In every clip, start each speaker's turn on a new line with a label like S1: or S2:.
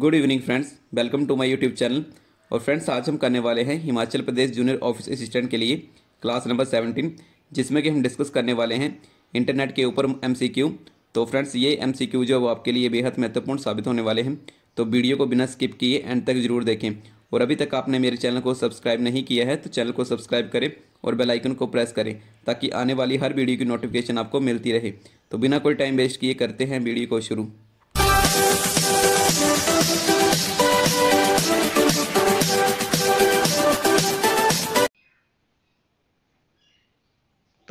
S1: Good evening friends welcome to my YouTube channel और friends आज हम करने वाले हैं Himachal Pradesh junior office assistant के लिए क्लास नंबर सेवनटीन जिसमें कि हम डिस्कस करने वाले हैं इंटरनेट के ऊपर एमसीक्यू तो फ्रेंड्स ये एमसीक्यू जो वो आपके लिए बेहद महत्वपूर्ण साबित होने वाले हैं तो वीडियो को बिना स्किप किए एंड तक जरूर देखें और अभी तक आपने मेरे चैनल को सब्सक्राइब नहीं किया है तो चैनल को सब्सक्राइब करें और बेलाइकन को प्रेस करें ताकि आने वाली हर वीडियो की नोटिफिकेशन आपको मिलती रहे तो बिना कोई टाइम वेस्ट किए करते हैं वीडियो को शुरू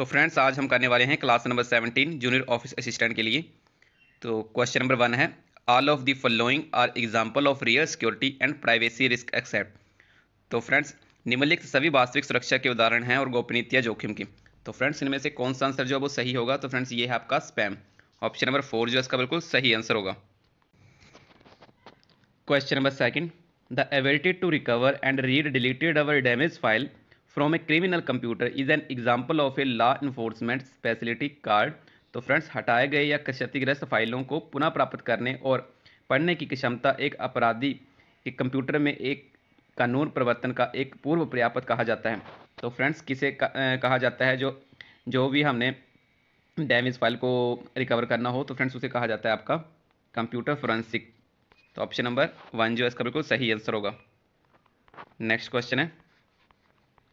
S1: तो फ्रेंड्स आज हम करने वाले हैं class number seventeen junior office assistant के लिए तो क्वेश्चन नंबर वन है all of the following are example of real security and privacy risk except तो फ्रेंड्स निम्नलिखित सभी वास्तविक सुरक्षा के उदाहरण हैं और गोपनीयता जोखिम के तो फ्रेंड्स इनमें से कौन सा आंसर जो है वो सही होगा तो फ्रेंड्स ये है आपका स्पैम ऑप्शन नंबर फोर जो इसका बिल्कुल सही आंसर होगा question number second the ability to recover and read deleted our damage file from a criminal computer is an example of a law enforcement speciality called तो friends हटाए गए या क्षतिग्रस्त फाइलों को पुनः प्राप्त करने और पढ़ने की क्षमता एक अपराधी के कंप्यूटर में एक कानून प्रवर्तन का एक पूर्व पर्याप्त कहा जाता है तो फ्रेंड्स किसे कहा जाता है जो जो भी हमने डैमेज फाइल को रिकवर करना हो तो फ्रेंड्स उसे कहा जाता है आपका कंप्यूटर फोरेंसिक तो ऑप्शन नंबर वन जो इसका बिल्कुल सही आंसर होगा नेक्स्ट क्वेश्चन है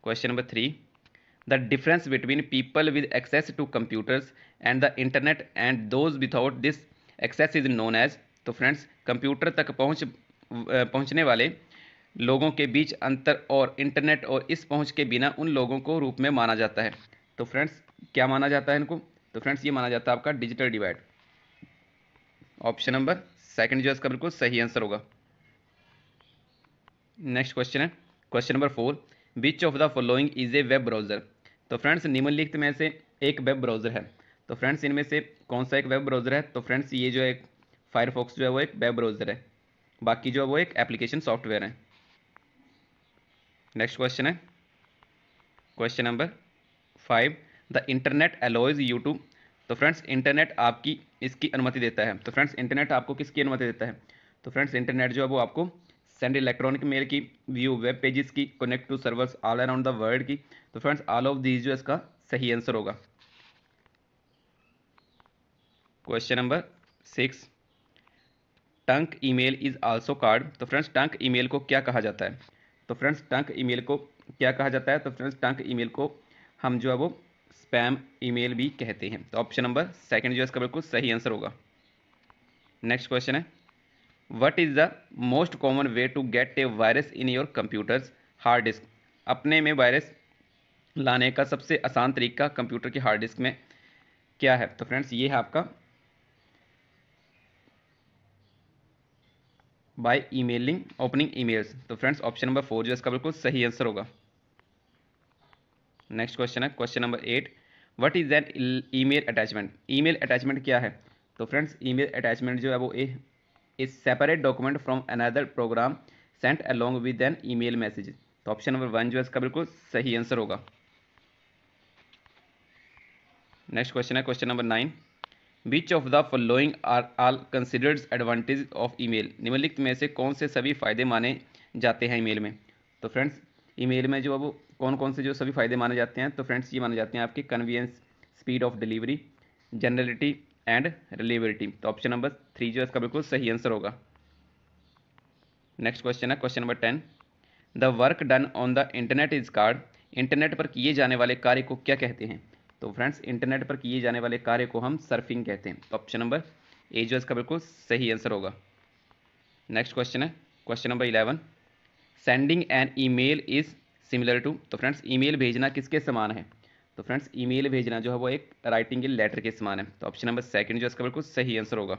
S1: question number three the difference between people with access to computers and the internet and those without this access is known as तो फ्रेंड्स कंप्यूटर तक पहुंच पहुंचने वाले लोगों के बीच अंतर और इंटरनेट और इस पहुंच के बिना उन लोगों को रूप में माना जाता है तो फ्रेंड्स क्या माना जाता है इनको तो फ्रेंड्स ये माना जाता है आपका digital divide option number second जो इसका बिल्कुल सही आंसर होगा नेक्स्ट क्वेश्चन है question number four which of the following is a web browser तो फ्रेंड्स निम्नलिखित में से एक वेब ब्राउज़र है तो फ्रेंड्स इनमें से कौन सा एक वेब ब्राउज़र है तो फ्रेंड्स ये जो है फायरफॉक्स जो है वो एक वेब ब्राउज़र है बाकी जो है वो एक एप्लीकेशन सॉफ्टवेयर है नेक्स्ट क्वेश्चन है question number five the internet allows you to तो फ्रेंड्स इंटरनेट आपकी इसकी अनुमति देता है तो फ्रेंड्स इंटरनेट आपको किसकी अनुमति देता है तो फ्रेंड्स इंटरनेट जो है वो आपको सेंड इलेक्ट्रॉनिक मेल की व्यू वेब पेजेस की connect to servers all around the world की तो फ्रेंड्स ऑल ऑफ दीज जो इसका सही आंसर होगा question number six junk email is also called तो फ्रेंड्स टंक ईमेल को क्या कहा जाता है तो फ्रेंड्स टंक ईमेल को क्या कहा जाता है तो फ्रेंड्स टंक ईमेल को हम जो है वो स्पैम ईमेल भी कहते हैं तो ऑप्शन नंबर सेकंड जो है इसका बिल्कुल सही आंसर होगा नेक्स्ट क्वेश्चन है what is the most common way to get a virus in your computers hard disk अपने में वायरस लाने का सबसे आसान तरीका कंप्यूटर की हार्ड डिस्क में क्या है तो फ्रेंड्स ये है आपका बाय ईमेलिंग ओपनिंग ईमेल्स तो फ्रेंड्स ऑप्शन नंबर फोर जो इसका बिल्कुल सही आंसर होगा नेक्स्ट क्वेश्चन है question number eight what is that email attachment email attachment क्या है तो फ्रेंड्स ईमेल अटैचमेंट जो है वो a separate separate document from another program sent along with an email message तो ऑप्शन नंबर वन जो है इसका बिल्कुल सही आंसर होगा नेक्स्ट क्वेश्चन है question number nine which of the following are all considered advantage of email निम्नलिखित में से कौन से सभी फायदे माने जाते हैं ईमेल में तो फ्रेंड्स ईमेल में जो अब कौन कौन से जो सभी फायदे माने जाते हैं तो फ्रेंड्स ये माने जाते हैं आपके convenience speed of delivery generality and reliability तो ऑप्शन नंबर थ्री जो इसका बिल्कुल सही आंसर होगा नेक्स्ट क्वेश्चन है question number ten the work done on the internet is called internet पर किए जाने वाले कार्य को क्या कहते हैं तो फ्रेंड्स इंटरनेट पर किए जाने वाले कार्य को हम सर्फिंग कहते हैं तो ऑप्शन नंबर ए जो इसका बिल्कुल सही आंसर होगा नेक्स्ट क्वेश्चन है question number eleven sending an email is similar to तो फ्रेंड्स ईमेल भेजना किसके समान है तो फ्रेंड्स ईमेल भेजना जो है वो एक राइटिंग के लेटर के समान है तो ऑप्शन नंबर सेकंड जो इसका बिल्कुल सही आंसर होगा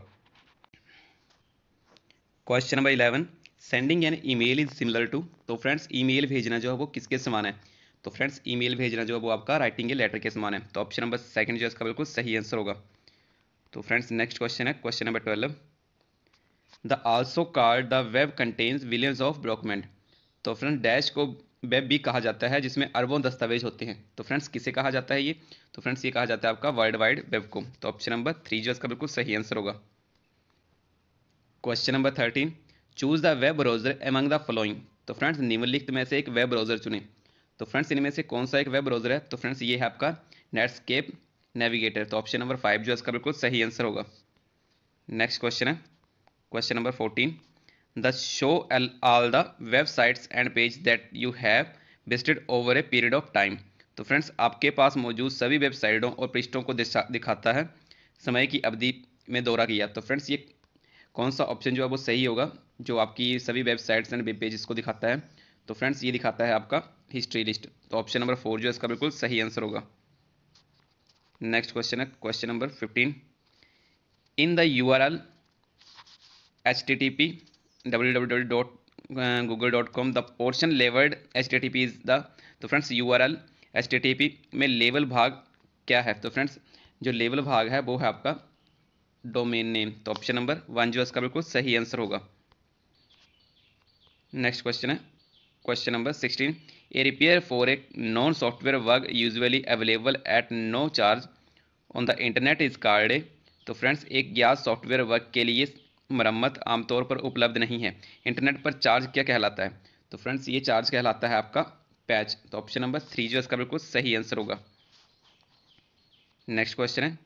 S1: question number eleven sending an email is similar to तो फ्रेंड्स ईमेल भेजना जो है वो किसके समान है तो फ्रेंड्स ईमेल भेजना जो है वो आपका राइटिंग के लेटर के समान है तो ऑप्शन नंबर सेकंड जो इसका बिल्कुल सही आंसर होगा तो फ्रेंड्स नेक्स्ट क्वेश्चन है question number twelve the also called the web contains billions of document तो फ्रेंड्स डैश को वेब भी कहा जाता है जिसमें अरबों दस्तावेज होते हैं तो फ्रेंड्स किसे कहा जाता है ये तो फ्रेंड्स ये कहा जाता है आपका वर्ल्ड वाइड वेब को तो ऑप्शन नंबर थ्री जो इसका बिल्कुल सही आंसर होगा question number thirteen choose the web browser among the following तो फ्रेंड्स निम्नलिखित में से एक वेब ब्राउजर चुने तो फ्रेंड्स इनमें से कौन सा एक वेब ब्राउजर है तो फ्रेंड्स ये है आपका नेटस्केप नेविगेटर तो ऑप्शन नंबर फाइव जो इसका बिल्कुल सही आंसर होगा नेक्स्ट क्वेश्चन है question number fourteen the show all the websites and page that you have visited over a period of time तो फ्रेंड्स आपके पास मौजूद सभी वेबसाइटों और पृष्ठों को दिखाता है समय की अवधि में दौरा किया तो फ्रेंड्स ये कौन सा ऑप्शन जो है वो सही होगा जो आपकी सभी वेबसाइट्स एंड वेब पेजेस को दिखाता है तो फ्रेंड्स ये दिखाता है आपका हिस्ट्री लिस्ट तो ऑप्शन नंबर फोर जो है इसका बिल्कुल सही आंसर होगा नेक्स्ट क्वेश्चन है question number fifteen in the U R L H T T P www.google.com H T T P is the तो friends U R L H T T P में level भाग क्या है तो friends जो level भाग है वो है आपका डोमेन नेम तो ऑप्शन नंबर वन जो इसका बिल्कुल सही आंसर होगा नेक्स्ट क्वेश्चन है question number sixteen a repair for a known software bug usually available at no charge on the internet is called तो फ्रेंड्स एक ज्ञात सॉफ्टवेयर वर्क के लिए मरम्मत आमतौर पर उपलब्ध नहीं है इंटरनेट पर चार्ज क्या कहलाता है तो फ्रेंड्स ये चार्ज कहलाता है आपका पैच तो ऑप्शन नंबर थ्री जो इसका बिल्कुल सही आंसर होगा नेक्स्ट क्वेश्चन है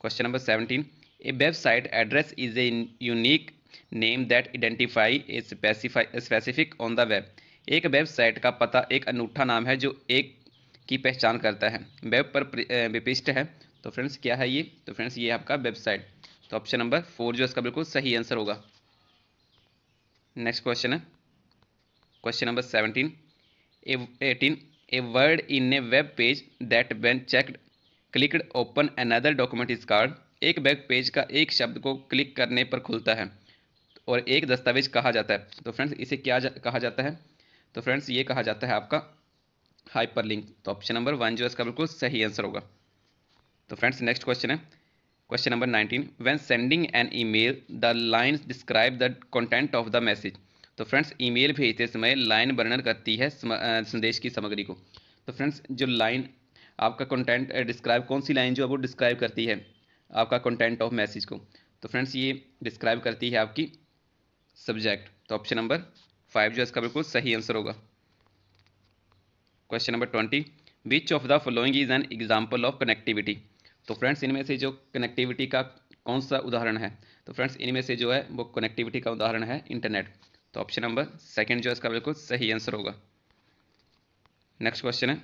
S1: question number seventeen a website address is a unique name that identify a specify specific on the web एक वेबसाइट का पता एक अनूठा नाम है जो एक की पहचान करता है वेब पर विपिष्ट है तो फ्रेंड्स क्या है ये तो फ्रेंड्स ये आपका वेबसाइट तो ऑप्शन नंबर फोर जो इसका बिल्कुल सही आंसर होगा नेक्स्ट क्वेश्चन है question number seventeen eighteen a word in a web page that when checked clicked open another document is called एक वेब पेज का एक शब्द को क्लिक करने पर खुलता है और एक दस्तावेज कहा जाता है तो फ्रेंड्स इसे क्या जा, कहा जाता है तो फ्रेंड्स ये कहा जाता है आपका हाइपरलिंक तो ऑप्शन नंबर वन जो इसका बिल्कुल सही आंसर होगा तो फ्रेंड्स नेक्स्ट क्वेश्चन है number nineteen 19. Sending an email the line describe the content of the message तो फ्रेंड्स ईमेल भेजते समय लाइन वर्णन करती है संदेश की सामग्री को तो फ्रेंड्स जो लाइन आपका कंटेंट डिस्क्राइब कौन सी लाइन जो वो डिस्क्राइब करती है आपका कंटेंट ऑफ मैसेज को तो फ्रेंड्स ये डिस्क्राइब करती है आपकी सब्जेक्ट तो ऑप्शन नंबर फाइव जो इसका बिल्कुल सही आंसर होगा question number twenty which of the following is an example of connectivity तो फ्रेंड्स इनमें से जो कनेक्टिविटी का कौन सा उदाहरण है तो फ्रेंड्स इनमें से जो है वो कनेक्टिविटी का उदाहरण है इंटरनेट तो ऑप्शन नंबर सेकंड जो है इसका बिल्कुल सही आंसर होगा नेक्स्ट क्वेश्चन है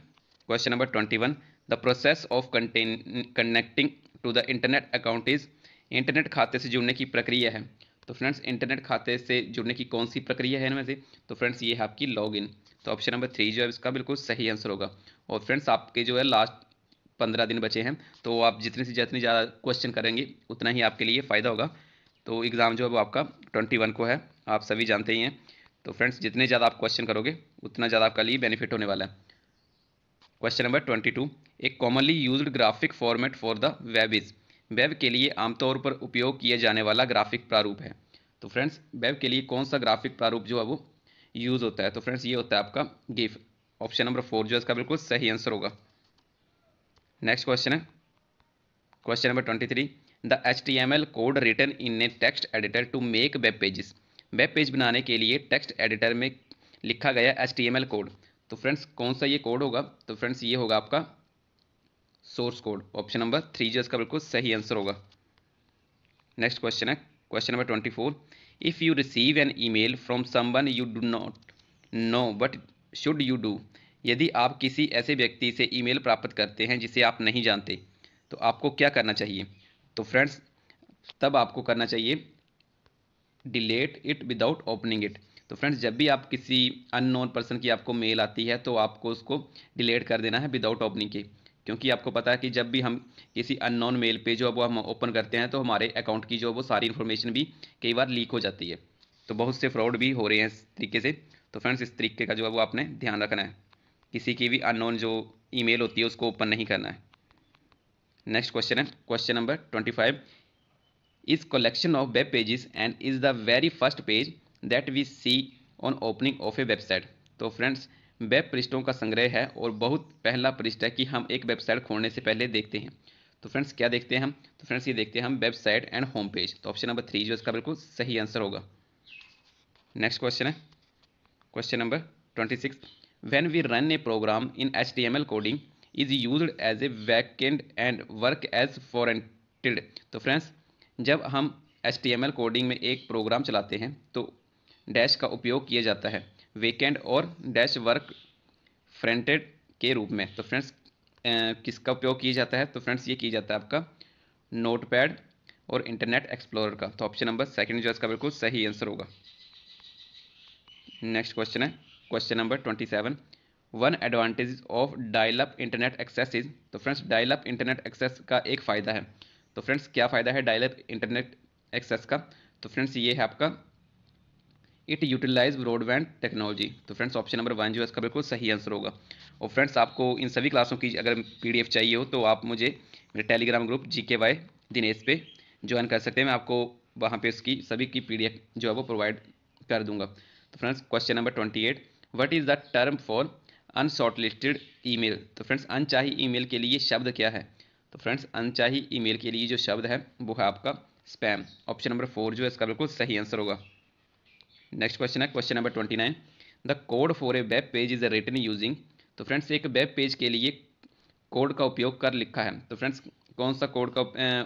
S1: question number twenty one the process of connecting to the internet account is internet खाते से जुड़ने की प्रक्रिया है तो फ्रेंड्स इंटरनेट खाते से जुड़ने की कौन सी प्रक्रिया है इनमें से तो फ्रेंड्स ये है आपकी लॉग तो ऑप्शन नंबर थ्री जो है इसका बिल्कुल सही आंसर होगा और फ्रेंड्स आपके जो है लास्ट पंद्रह दिन बचे हैं तो आप जितने से जितनी ज़्यादा क्वेश्चन करेंगे उतना ही आपके लिए फ़ायदा होगा तो एग्ज़ाम जो है वो आपका ट्वेंटी वन को है आप सभी जानते ही हैं तो फ्रेंड्स जितने ज़्यादा आप क्वेश्चन करोगे उतना ज़्यादा आपका लिए बेनिफिट होने वाला है क्वेश्चन नंबर ट्वेंटी टू एक commonly used graphic format for the web is web के लिए आमतौर पर उपयोग किया जाने वाला ग्राफिक प्रारूप है तो फ्रेंड्स वेब के लिए कौन सा ग्राफिक प्रारूप जो है वो यूज़ होता है तो फ्रेंड्स ये होता है आपका गिफ ऑप्शन नंबर फोर जो है इसका बिल्कुल सही आंसर होगा नेक्स्ट क्वेश्चन है question number twenty three the H T M L code written in a text editor to make web pages web page बनाने के लिए टेक्स्ट एडिटर में लिखा गया H T M L code तो friends कौन सा ये कोड होगा तो फ्रेंड्स ये होगा आपका source code option number three जो इसका बिल्कुल सही आंसर होगा नेक्स्ट क्वेश्चन है question number twenty four if you receive an email from someone you do not know but should you do यदि आप किसी ऐसे व्यक्ति से ईमेल प्राप्त करते हैं जिसे आप नहीं जानते तो आपको क्या करना चाहिए तो फ्रेंड्स तब आपको करना चाहिए delete it without opening it तो फ्रेंड्स जब भी आप किसी अननोन पर्सन की आपको मेल आती है तो आपको उसको डिलेट कर देना है विदाउट ओपनिंग के क्योंकि आपको पता है कि जब भी हम किसी अननोन मेल पे जो अब हम ओपन करते हैं तो हमारे अकाउंट की जो वो सारी इन्फॉर्मेशन भी कई बार लीक हो जाती है तो बहुत से फ्रॉड भी हो रहे हैं इस तरीके से तो फ्रेंड्स इस तरीके का जो है वो आपने ध्यान रखना है किसी की भी अननोन जो ईमेल होती है उसको ओपन नहीं करना है नेक्स्ट क्वेश्चन है question number twenty five is collection of web pages and is the very first page that we see on opening of a website तो फ्रेंड्स वेब पृष्ठों का संग्रह है और बहुत पहला पृष्ठ है कि हम एक वेबसाइट खोलने से पहले देखते हैं तो फ्रेंड्स क्या देखते हैं हम तो फ्रेंड्स ये देखते हैं हम वेबसाइट एंड होम पेज तो ऑप्शन नंबर थ्री जो इसका बिल्कुल सही आंसर होगा नेक्स्ट क्वेश्चन है question number twenty six when we run a program in HTML coding is used as a backend and work as forented तो friends जब हम एच कोडिंग में एक प्रोग्राम चलाते हैं तो डैश का उपयोग किया जाता है वेकेंड और डैश वर्क फ्रंटेड के रूप में तो फ्रेंड्स किसका उपयोग किया जाता है तो फ्रेंड्स ये किया जाता है आपका नोटपैड और इंटरनेट एक्सप्लोरर का तो ऑप्शन नंबर सेकंड जो इसका बिल्कुल सही आंसर होगा नेक्स्ट क्वेश्चन है question number twenty seven one advantage of dial up internet access is तो friends dial up internet access का एक फ़ायदा है तो फ्रेंड्स क्या फ़ायदा है डायल अप इंटरनेट एक्सेस का तो फ्रेंड्स ये है आपका इट यूटिलाइज ब्रॉडबैंड टेक्नोलॉजी तो फ्रेंड्स ऑप्शन नंबर वन जो है इसका बिल्कुल सही आंसर होगा और फ्रेंड्स आपको इन सभी क्लासों की अगर पी चाहिए हो तो आप मुझे मेरे टेलीग्राम ग्रुप जी के वाई दिनेश पे ज्वाइन कर सकते हैं मैं आपको वहाँ पे उसकी सभी की पी जो है वो प्रोवाइड कर दूंगा तो friends question number twenty eight what is the term for unshortlisted email तो फ्रेंड्स अनचाही ईमेल के लिए शब्द क्या है तो फ्रेंड्स अनचाही ईमेल के लिए जो शब्द है वो है आपका स्पैम ऑप्शन नंबर फोर जो है इसका बिल्कुल सही आंसर होगा नेक्स्ट क्वेश्चन है question number twenty nine the code for a web page is a written using तो फ्रेंड्स एक वेब पेज के लिए कोड का उपयोग कर लिखा है तो फ्रेंड्स कौन सा कोड का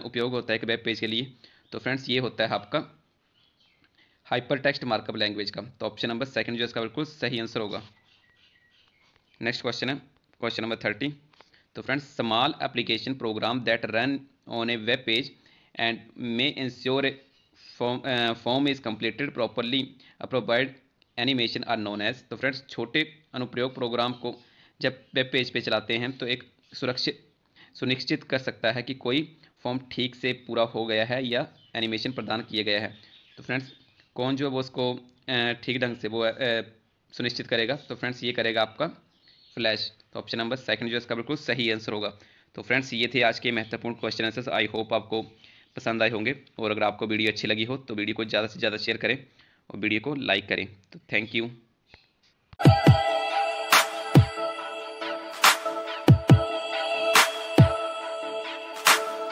S1: उपयोग होता है एक वेब पेज के लिए तो फ्रेंड्स ये होता है आपका हाइपर टेक्स्ट मार्कअप लैंग्वेज का तो ऑप्शन नंबर सेकंड जो इसका बिल्कुल सही आंसर होगा नेक्स्ट क्वेश्चन है क्वेश्चन नंबर थर्टी तो friends small application program that run on a web page and may ensure form is completed properly provide animation are known as तो friends छोटे अनुप्रयोग प्रोग्राम को जब वेब पेज पे चलाते हैं तो एक सुरक्षित सुनिश्चित कर सकता है कि कोई फॉर्म ठीक से पूरा हो गया है या एनिमेशन प्रदान किया गया है तो फ्रेंड्स कौन जो है वो उसको ठीक ढंग से वो सुनिश्चित करेगा तो फ्रेंड्स ये करेगा आपका फ्लैश तो ऑप्शन नंबर सेकंड जो है इसका बिल्कुल सही आंसर होगा तो फ्रेंड्स ये थे आज के महत्वपूर्ण क्वेश्चन आंसर्स आई होप आपको पसंद आए होंगे और अगर आपको वीडियो अच्छी लगी हो तो वीडियो को ज़्यादा से ज़्यादा शेयर करें और वीडियो को लाइक करें तो थैंक यू